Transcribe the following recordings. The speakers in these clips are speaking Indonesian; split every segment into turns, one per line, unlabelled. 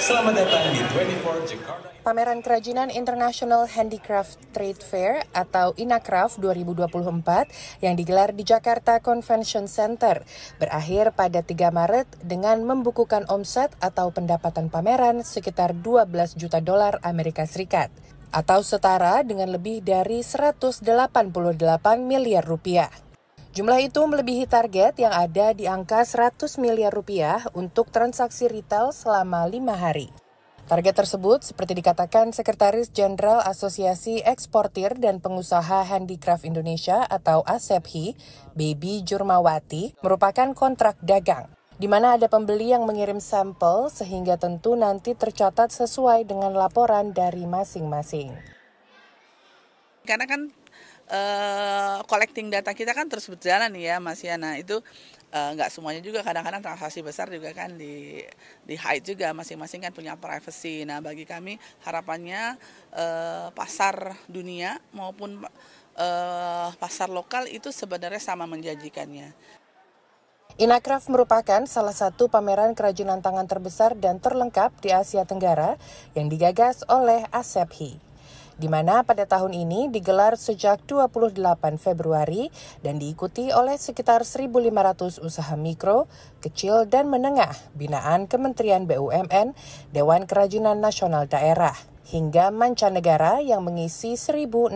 Selamat datang di 24 Jakarta. Pameran Kerajinan International Handicraft Trade Fair atau INACRAFT 2024 yang digelar di Jakarta Convention Center berakhir pada 3 Maret dengan membukukan omset atau pendapatan pameran sekitar 12 juta dolar Amerika Serikat atau setara dengan lebih dari 188 miliar rupiah. Jumlah itu melebihi target yang ada di angka 100 miliar rupiah untuk transaksi retail selama lima hari. Target tersebut, seperti dikatakan Sekretaris Jenderal Asosiasi Eksportir dan Pengusaha Handicraft Indonesia atau ASEPHI, Baby Jurmawati, merupakan kontrak dagang di mana ada pembeli yang mengirim sampel sehingga tentu nanti tercatat sesuai dengan laporan dari masing-masing
karena kan uh, collecting data kita kan terus berjalan ya Mas Yana itu eh, nggak uh, semuanya juga kadang-kadang transaksi besar juga kan di di hide juga masing-masing kan punya privacy nah bagi kami harapannya uh, pasar dunia maupun uh, pasar lokal itu sebenarnya sama menjanjikannya
Inacraft merupakan salah satu pameran kerajinan tangan terbesar dan terlengkap di Asia Tenggara yang digagas oleh Asephi di mana pada tahun ini digelar sejak 28 Februari dan diikuti oleh sekitar 1.500 usaha mikro, kecil, dan menengah binaan Kementerian BUMN, Dewan Kerajinan Nasional Daerah, hingga mancanegara yang mengisi 1.066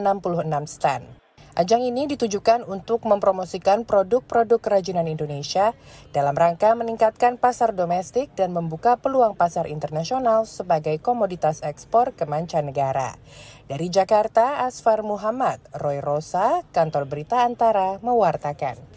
stand. Ajang ini ditujukan untuk mempromosikan produk-produk kerajinan Indonesia dalam rangka meningkatkan pasar domestik dan membuka peluang pasar internasional sebagai komoditas ekspor ke mancanegara. Dari Jakarta, Asfar Muhammad, Roy Rosa, Kantor Berita Antara, mewartakan.